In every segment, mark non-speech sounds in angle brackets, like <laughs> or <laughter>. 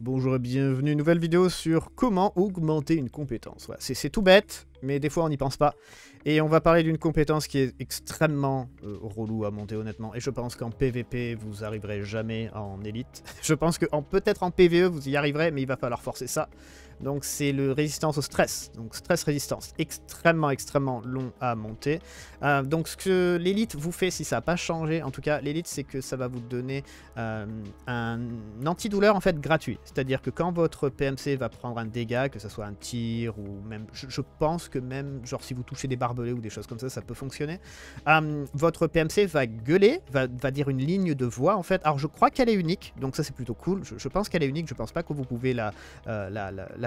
Bonjour et bienvenue, nouvelle vidéo sur comment augmenter une compétence. c'est tout bête, mais des fois on n'y pense pas. Et on va parler d'une compétence qui est extrêmement euh, relou à monter honnêtement. Et je pense qu'en PVP, vous arriverez jamais en élite. <laughs> Je pense que peut-être en PVE, vous y arriverez, mais il va falloir forcer ça. Donc c'est le résistance au stress. Donc stress résistance, extrêmement extrêmement long à monter. Euh, donc ce que l'élite vous fait, si ça n'a pas changé, en tout cas l'élite, c'est que ça va vous donner un euh, un antidouleur en fait gratuit. C'est-à-dire que quand votre PMC va prendre un dégât, que ce soit un tir ou même, je, pense que même genre si vous touchez des barbelés ou des choses comme ça, ça peut fonctionner. Euh, votre PMC va gueuler, va, dire une ligne de voix en fait. Alors je crois qu'elle est unique, donc ça c'est plutôt cool. Je, pense qu'elle est unique, je pense pas que vous pouvez la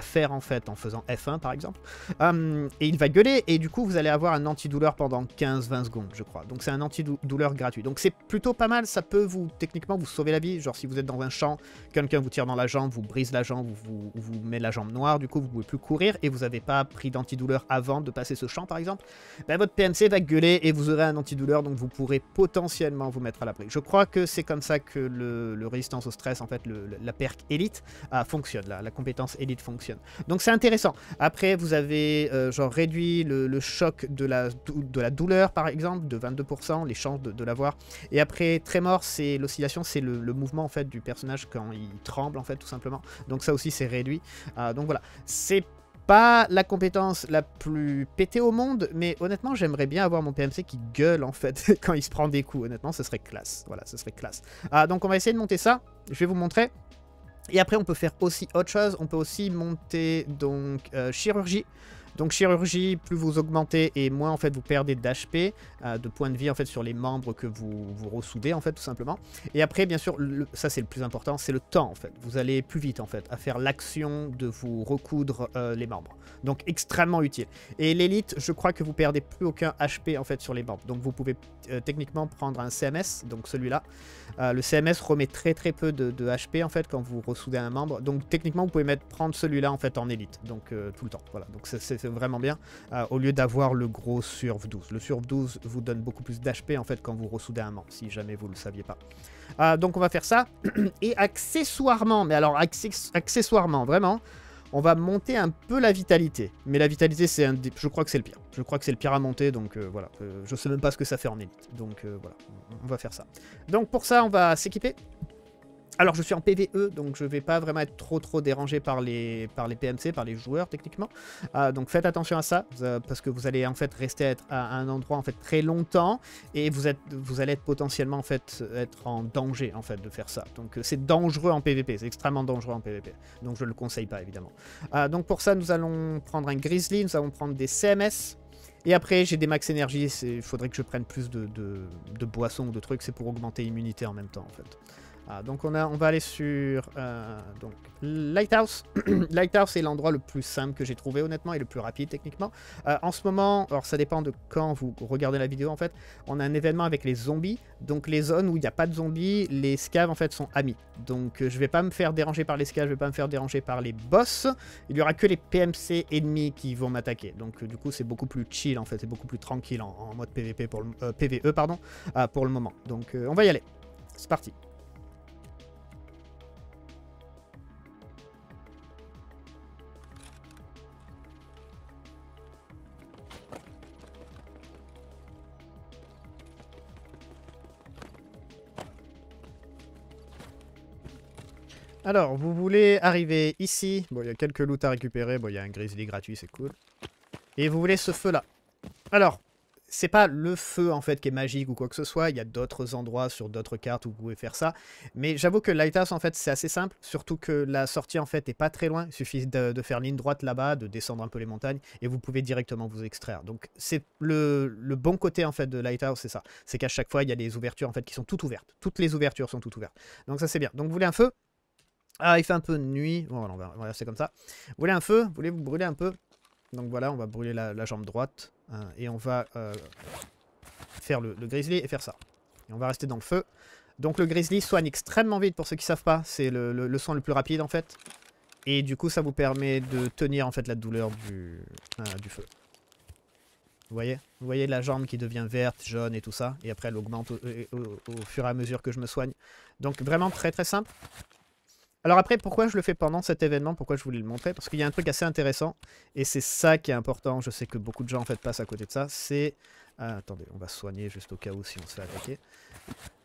faire en fait en faisant F1 par exemple. Euh, et il va gueuler et du coup vous allez avoir un antidouleur pendant 15-20 secondes je crois. Donc c'est un antidouleur gratuit. Donc c'est plutôt pas mal, ça peut vous techniquement vous sauver la vie. Genre si vous êtes dans un champ, quelqu'un vous tire dans la jambe, vous brise la jambe, vous, vous, met la jambe noire, du coup vous pouvez plus courir et vous n'avez pas pris d'antidouleur avant de passer ce champ par exemple, ben votre pNC va gueuler et vous aurez un antidouleur donc vous pourrez potentiellement vous mettre à l'abri. Je crois que c'est comme ça que le, résistance au stress, en fait le, la perk élite euh, fonctionne, la compétence élite fonctionne donc c'est intéressant. Après, vous avez euh, genre réduit le, choc de la, de la douleur, par exemple, de 22%, les chances de, l'avoir. Et après, très mort c'est l'oscillation, c'est le, mouvement en fait du personnage quand il tremble, en fait, tout simplement. Donc ça aussi, c'est réduit. Ah, donc voilà, c'est pas la compétence la plus pétée au monde, mais honnêtement, j'aimerais bien avoir mon PMC qui gueule en fait <laughs> quand il se prend des coups. Honnêtement, ce serait classe. Voilà, ce serait classe. Ah, donc on va essayer de monter ça. Je vais vous montrer. Et après, on peut faire aussi autre chose. On peut aussi monter donc euh, chirurgie. Donc chirurgie, plus vous augmentez et moins en fait vous perdez d'HP, euh, de points de vie en fait sur les membres que vous, vous ressoudez en fait tout simplement. Et après bien sûr, ça c'est le plus important, c'est le temps en fait. Vous allez plus vite en fait à faire l'action de vous recoudre euh, les membres. Donc extrêmement utile. Et l'élite, je crois que vous perdez plus aucun HP en fait sur les membres. Donc vous pouvez euh, techniquement prendre un CMS, donc celui-là. le CMS remet très très peu de, HP en fait quand vous ressoudez un membre. Donc techniquement vous pouvez mettre prendre celui-là en fait en élite. Donc tout le temps. Voilà. Donc c'est c'est vraiment bien, euh, au lieu d'avoir le gros Surf 12. Le Surf 12 vous donne beaucoup plus d'HP en fait quand vous ressoudez un membre, si jamais vous ne le saviez pas. Euh, donc on va faire ça, <clears throat> et accessoirement, mais alors accessoirement, vraiment, on va monter un peu la vitalité. Mais la vitalité, c'est un je crois que c'est le pire. Je crois que c'est le pire à monter, donc euh, voilà. je sais même pas ce que ça fait en élite. Donc voilà, on va faire ça. Donc pour ça, on va s'équiper alors je suis en PVE, donc je vais pas vraiment être trop trop dérangé par les, par les PMC, par les joueurs techniquement. Euh, donc faites attention à ça, euh, parce que vous allez en fait rester à, être à, un endroit en fait très longtemps et vous, êtes, vous allez être potentiellement en fait être en danger en fait de faire ça. Donc euh, c'est dangereux en PVP, c'est extrêmement dangereux en PVP. Donc je ne le conseille pas évidemment. donc pour ça nous allons prendre un Grizzly, nous allons prendre des CMS. Et après, j'ai des max énergie, il faudrait que je prenne plus de, de boissons ou de trucs, c'est pour augmenter l'immunité en même temps en fait. Ah, donc on, a, on va aller sur euh, Lighthouse. <clears throat> Lighthouse est l'endroit le plus simple que j'ai trouvé honnêtement et le plus rapide techniquement. Euh, en ce moment, alors ça dépend de quand vous regardez la vidéo en fait, on a un événement avec les zombies. Donc les zones où il n'y a pas de zombies, les scaves en fait sont amis. Donc je euh, je vais pas me faire déranger par les scaves, je ne vais pas me faire déranger par les boss. Il y aura que les PMC ennemis qui vont m'attaquer. Donc du coup c'est beaucoup plus chill en fait, c'est beaucoup plus tranquille en, mode PVP pour PVE e, pardon, pour le moment. Donc on va y aller. C'est parti. Alors, vous voulez arriver ici. Bon, il y a quelques loot à récupérer. Bon, il y a un grizzly gratuit, c'est cool. Et vous voulez ce feu-là. Alors, c'est pas le feu en fait qui est magique ou quoi que ce soit, il y a d'autres endroits sur d'autres cartes où vous pouvez faire ça, mais j'avoue que Lighthouse en fait c'est assez simple, surtout que la sortie en fait est pas très loin, il suffit de, faire ligne droite là-bas, de descendre un peu les montagnes et vous pouvez directement vous extraire. Donc c'est le, bon côté en fait de Lighthouse c'est ça, c'est qu'à chaque fois il y a des ouvertures en fait qui sont toutes ouvertes, toutes les ouvertures sont toutes ouvertes. Donc ça c'est bien. Donc vous voulez un feu ah, il fait un peu nuit. Bon, voilà, on va, rester comme ça. Vous voulez un feu Vous voulez vous brûler un peu Donc voilà, on va brûler la, jambe droite. Hein, et on va euh, faire le, grizzly et faire ça. Et on va rester dans le feu. Donc le grizzly soigne extrêmement vite, pour ceux qui ne savent pas. C'est le, le, soin le plus rapide, en fait. Et du coup, ça vous permet de tenir, en fait, la douleur du, euh, feu. Vous voyez Vous voyez la jambe qui devient verte, jaune et tout ça. Et après, elle augmente au fur et à mesure que je me soigne. Donc vraiment très très simple. Alors après, pourquoi je le fais pendant cet événement Pourquoi je voulais le montrer Parce qu'il y a un truc assez intéressant, et c'est ça qui est important. Je sais que beaucoup de gens en fait passent à côté de ça. C'est... Euh, attendez, on va soigner juste au cas où si on se fait attaquer.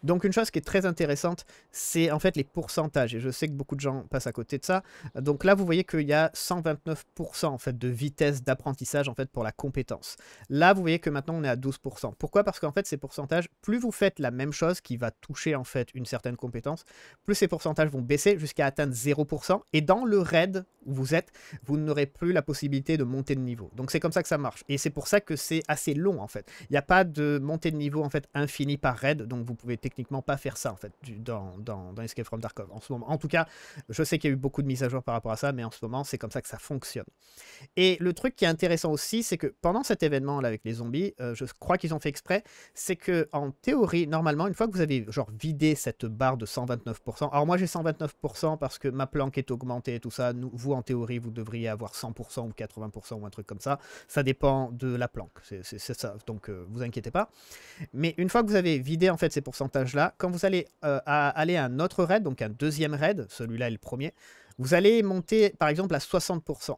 Donc une chose qui est très intéressante, c'est en fait les pourcentages. Et je sais que beaucoup de gens passent à côté de ça. Donc là, vous voyez qu'il y a 129% en fait de vitesse d'apprentissage en fait pour la compétence. Là, vous voyez que maintenant on est à 12%. Pourquoi Parce qu'en fait ces pourcentages, plus vous faites la même chose qui va toucher en fait une certaine compétence, plus ces pourcentages vont baisser jusqu'à atteindre 0%. Et dans le raid où vous êtes, vous n'aurez plus la possibilité de monter de niveau. Donc c'est comme ça que ça marche. Et c'est pour ça que c'est assez long en fait. Il n'y a pas de montée de niveau en fait infinie par raid. Donc vous pouvez techniquement pas faire ça en fait du, dans, dans, dans, Escape from Tarkov. En ce moment, en tout cas, je sais qu'il y a eu beaucoup de mises à jour par rapport à ça, mais en ce moment, c'est comme ça que ça fonctionne. Et le truc qui est intéressant aussi, c'est que pendant cet événement là avec les zombies, euh, je crois qu'ils ont fait exprès, c'est que en théorie, normalement, une fois que vous avez genre vidé cette barre de 129%, alors moi j'ai 129% parce que ma planque est augmentée et tout ça. Nous, vous en théorie, vous devriez avoir 100% ou 80% ou un truc comme ça. Ça dépend de la planque. C'est ça. Donc euh, vous inquiétez pas. Mais une fois que vous avez vidé en fait ces pourcentages là Quand vous allez euh, à, aller à un autre raid, donc un deuxième raid, celui-là est le premier, vous allez monter par exemple à 60%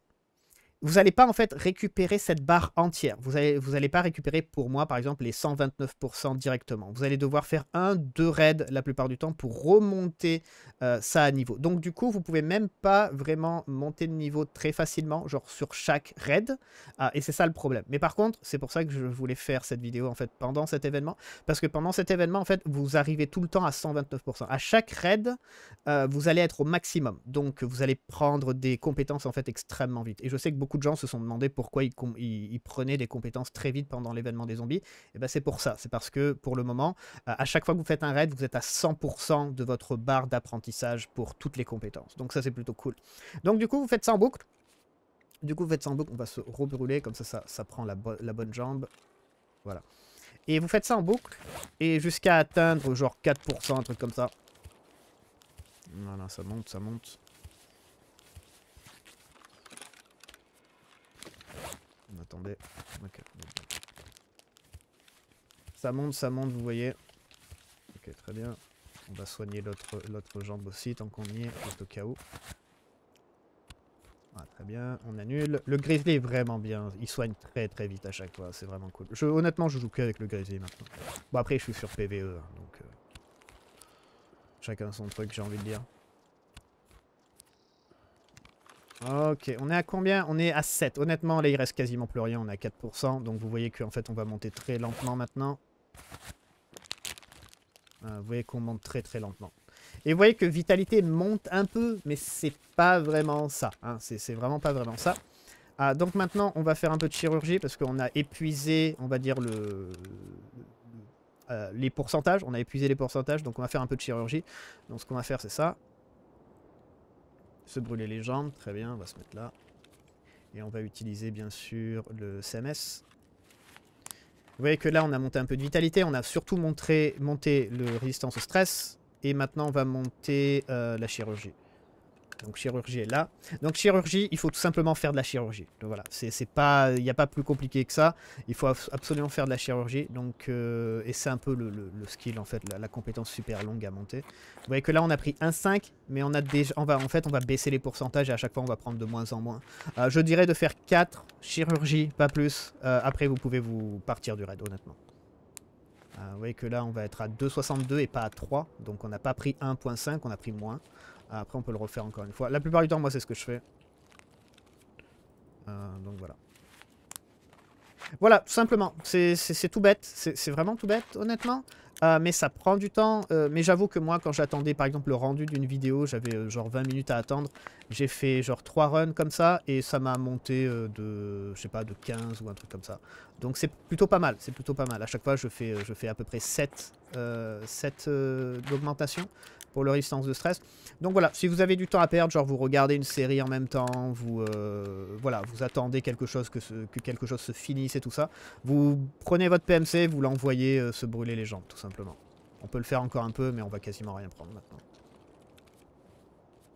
vous n'allez pas en fait récupérer cette barre entière. Vous n'allez vous allez pas récupérer pour moi par exemple les 129% directement. Vous allez devoir faire un, deux raids la plupart du temps pour remonter euh, ça à niveau. Donc du coup vous pouvez même pas vraiment monter de niveau très facilement genre sur chaque raid ah, et c'est ça le problème. Mais par contre c'est pour ça que je voulais faire cette vidéo en fait pendant cet événement parce que pendant cet événement en fait vous arrivez tout le temps à 129%. À chaque raid euh, vous allez être au maximum donc vous allez prendre des compétences en fait extrêmement vite et je sais que beaucoup beaucoup de gens se sont demandé pourquoi ils, prenaient des compétences très vite pendant l'événement des zombies. Et eh ben c'est pour ça, c'est parce que pour le moment, euh, à chaque fois que vous faites un raid, vous êtes à 100% de votre barre d'apprentissage pour toutes les compétences. Donc ça c'est plutôt cool. Donc du coup, vous faites ça en boucle. Du coup, vous faites ça en boucle, on va se rebrûler, comme ça, ça, ça prend la, la bonne jambe. Voilà. Et vous faites ça en boucle, et jusqu'à atteindre genre 4%, un truc comme ça. Voilà, ça monte, ça monte. attendez. Ça monte, ça monte, vous voyez. Ok, très bien. On va soigner l'autre jambe aussi, tant qu'on y est, au cas où. Ah, très bien, on annule. Le Grizzly est vraiment bien, il soigne très très vite à chaque fois, c'est vraiment cool. honnêtement, je joue que avec le Grizzly maintenant. Bon après, je suis sur PVE, hein, donc... Euh, chacun son truc, j'ai envie de dire. Ok, on est à combien On est à 7. Honnêtement, là, il reste quasiment plus rien. On est à 4%. Donc, vous voyez qu'en fait, on va monter très lentement maintenant. Euh, vous voyez qu'on monte très, très lentement. Et vous voyez que Vitalité monte un peu, mais c'est pas vraiment ça. Hein. C'est vraiment pas vraiment ça. Ah, donc maintenant, on va faire un peu de chirurgie parce qu'on a épuisé, on va dire, le... Euh, les pourcentages. On a épuisé les pourcentages, donc on va faire un peu de chirurgie. Donc ce qu'on va faire, c'est ça. Se brûler les jambes, très bien, on va se mettre là. Et on va utiliser bien sûr le CMS. Vous voyez que là on a monté un peu de vitalité, on a surtout montré, monté le résistance au stress. Et maintenant on va monter euh, la chirurgie. Donc chirurgie est là. Donc chirurgie, il faut tout simplement faire de la chirurgie. Donc voilà, c'est pas, il n'y a pas plus compliqué que ça. Il faut absolument faire de la chirurgie. Donc euh, et c'est un peu le, le, skill en fait, la, compétence super longue à monter. Vous voyez que là on a pris 1,5, mais on a déjà, on va en fait on va baisser les pourcentages et à chaque fois on va prendre de moins en moins. Euh, je dirais de faire 4 chirurgies, pas plus. Euh, après vous pouvez vous partir du raid honnêtement. vous voyez que là on va être à 2,62 et pas à 3, donc on n'a pas pris 1,5, on a pris moins. Ah, après, on peut le refaire encore une fois. La plupart du temps, moi, c'est ce que je fais. Euh, donc voilà. Voilà, tout simplement. C'est tout bête. C'est vraiment tout bête, honnêtement. Euh, mais ça prend du temps. Euh, mais j'avoue que moi, quand j'attendais, par exemple, le rendu d'une vidéo, j'avais genre 20 minutes à attendre. J'ai fait genre 3 runs comme ça. Et ça m'a monté de, je sais pas, de 15 ou un truc comme ça. Donc c'est plutôt pas mal. C'est plutôt pas mal. À chaque fois, je fais, je fais à peu près 7 euh, cette euh, augmentation pour le résistance de stress. Donc voilà, si vous avez du temps à perdre, genre vous regardez une série en même temps, vous euh, voilà, vous attendez quelque chose que, quelque chose se finisse et tout ça, vous prenez votre PMC, vous l'envoyez se brûler les jambes tout simplement. On peut le faire encore un peu, mais on va quasiment rien prendre maintenant.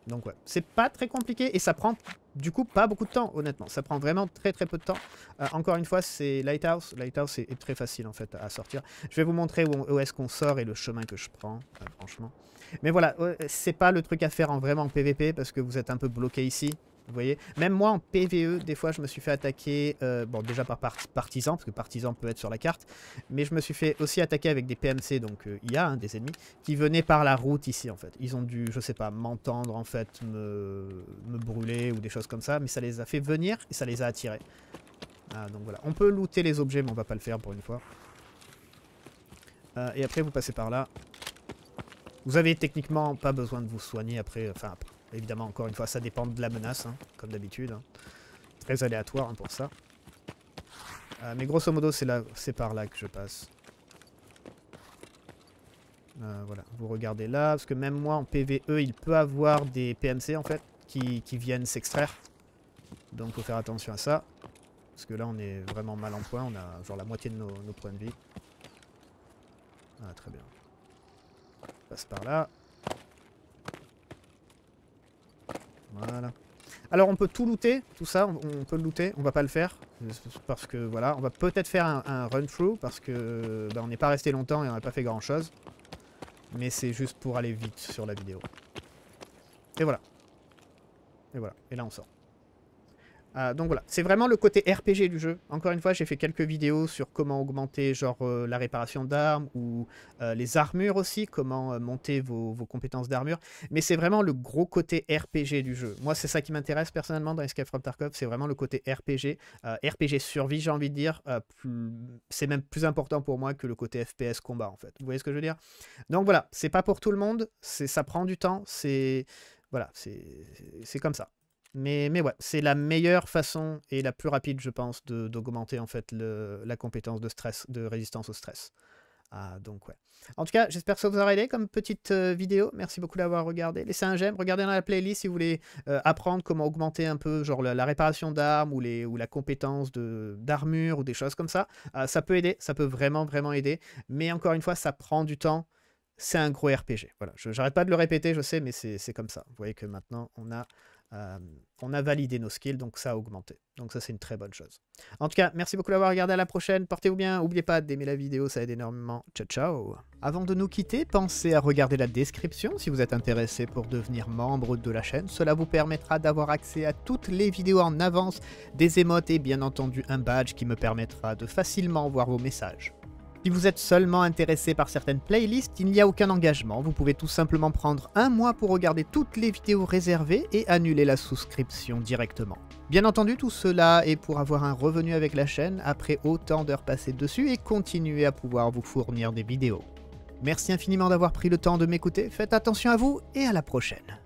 Donc ouais, c'est pas très compliqué et ça prend du coup pas beaucoup de temps honnêtement. Ça prend vraiment très très peu de temps. Euh, encore une fois, c'est Lighthouse. Lighthouse est, très facile en fait à sortir. Je vais vous montrer où, est-ce qu'on sort et le chemin que je prends, euh, franchement. Mais voilà, euh, c'est pas le truc à faire en vraiment PVP parce que vous êtes un peu bloqué ici. Vous voyez Même moi en PVE, des fois je me suis fait attaquer, euh, bon déjà par partisans, parce que partisans peut être sur la carte, mais je me suis fait aussi attaquer avec des PMC, donc euh, il IA, a hein, des ennemis, qui venaient par la route ici en fait. Ils ont dû, je sais pas, m'entendre en fait, me, me brûler ou des choses comme ça, mais ça les a fait venir et ça les a attirés. Ah, donc voilà, on peut looter les objets, mais on va pas le faire pour une fois. Euh, et après vous passez par là. Vous avez techniquement pas besoin de vous soigner après, enfin après. Évidemment, encore une fois, ça dépend de la menace, hein, comme d'habitude. Hein. Très aléatoire hein, pour ça. Euh, mais grosso modo, c'est par là que je passe. Euh, voilà, vous regardez là, parce que même moi en PVE, il peut avoir des PMC en fait, qui, viennent s'extraire. Donc faut faire attention à ça. Parce que là on est vraiment mal en point, on a genre la moitié de nos, points de vie. Ah très bien. passe par là. Voilà. Alors on peut tout looter, tout ça, on, peut le looter, on va pas le faire. Parce que voilà, on va peut-être faire un, run-through parce que bah, on n'est pas resté longtemps et on n'a pas fait grand chose. Mais c'est juste pour aller vite sur la vidéo. Et voilà. Et voilà. Et là on sort. Euh, donc voilà, c'est vraiment le côté RPG du jeu. Encore une fois, j'ai fait quelques vidéos sur comment augmenter genre euh, la réparation d'armes ou euh, les armures aussi, comment monter vos, compétences d'armure. Mais c'est vraiment le gros côté RPG du jeu. Moi, c'est ça qui m'intéresse personnellement dans Escape from Tarkov, c'est vraiment le côté RPG. RPG survie, j'ai envie de dire, c'est même plus important pour moi que le côté FPS combat en fait. Vous voyez ce que je veux dire Donc voilà, c'est pas pour tout le monde, ça prend du temps, c'est voilà, c'est comme ça. Mais, mais ouais, c'est la meilleure façon et la plus rapide, je pense, d'augmenter en fait le, la compétence de stress, de résistance au stress. Ah, donc ouais. En tout cas, j'espère que ça vous aura aidé comme petite euh, vidéo. Merci beaucoup d'avoir regardé. Laissez un j'aime. Regardez dans la playlist si vous voulez euh, apprendre comment augmenter un peu genre la, réparation d'armes ou, les, ou la compétence d'armure ou des choses comme ça. Euh, ça peut aider. Ça peut vraiment, vraiment aider. Mais encore une fois, ça prend du temps. C'est un gros RPG. Voilà. J'arrête pas de le répéter, je sais, mais c'est comme ça. Vous voyez que maintenant, on a euh, on a validé nos skills, donc ça a augmenté. Donc ça, c'est une très bonne chose. En tout cas, merci beaucoup d'avoir regardé. À la prochaine. Portez-vous bien. N'oubliez pas d'aimer la vidéo, ça aide énormément. Ciao, ciao. Avant de nous quitter, pensez à regarder la description si vous êtes intéressé pour devenir membre de la chaîne. Cela vous permettra d'avoir accès à toutes les vidéos en avance, des émotes et bien entendu un badge qui me permettra de facilement voir vos messages. Si vous êtes seulement intéressé par certaines playlists, il n'y a aucun engagement, vous pouvez tout simplement prendre un mois pour regarder toutes les vidéos réservées et annuler la souscription directement. Bien entendu, tout cela est pour avoir un revenu avec la chaîne après autant d'heures passées dessus et continuer à pouvoir vous fournir des vidéos. Merci infiniment d'avoir pris le temps de m'écouter, faites attention à vous et à la prochaine.